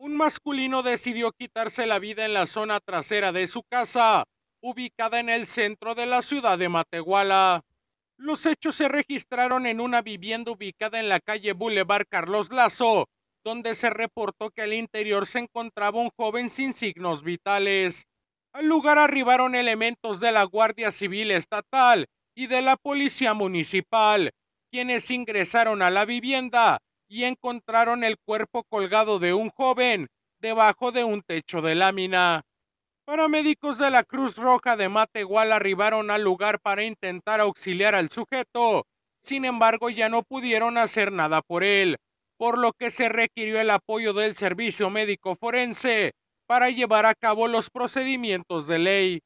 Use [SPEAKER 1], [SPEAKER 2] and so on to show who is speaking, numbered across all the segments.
[SPEAKER 1] un masculino decidió quitarse la vida en la zona trasera de su casa, ubicada en el centro de la ciudad de Matehuala. Los hechos se registraron en una vivienda ubicada en la calle Boulevard Carlos Lazo, donde se reportó que al interior se encontraba un joven sin signos vitales. Al lugar arribaron elementos de la Guardia Civil Estatal y de la Policía Municipal, quienes ingresaron a la vivienda y encontraron el cuerpo colgado de un joven debajo de un techo de lámina. Paramédicos de la Cruz Roja de Matehual arribaron al lugar para intentar auxiliar al sujeto, sin embargo ya no pudieron hacer nada por él, por lo que se requirió el apoyo del Servicio Médico Forense para llevar a cabo los procedimientos de ley.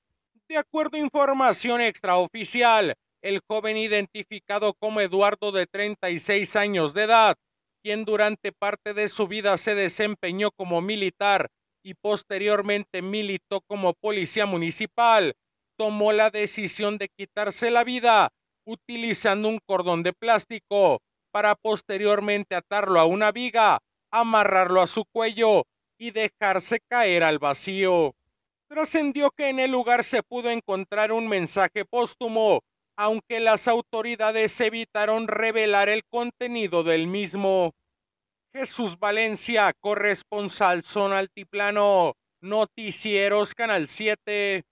[SPEAKER 1] De acuerdo a información extraoficial, el joven identificado como Eduardo de 36 años de edad quien durante parte de su vida se desempeñó como militar y posteriormente militó como policía municipal, tomó la decisión de quitarse la vida utilizando un cordón de plástico para posteriormente atarlo a una viga, amarrarlo a su cuello y dejarse caer al vacío. Trascendió que en el lugar se pudo encontrar un mensaje póstumo, aunque las autoridades evitaron revelar el contenido del mismo. Jesús Valencia, corresponsal Zona Altiplano, Noticieros Canal 7.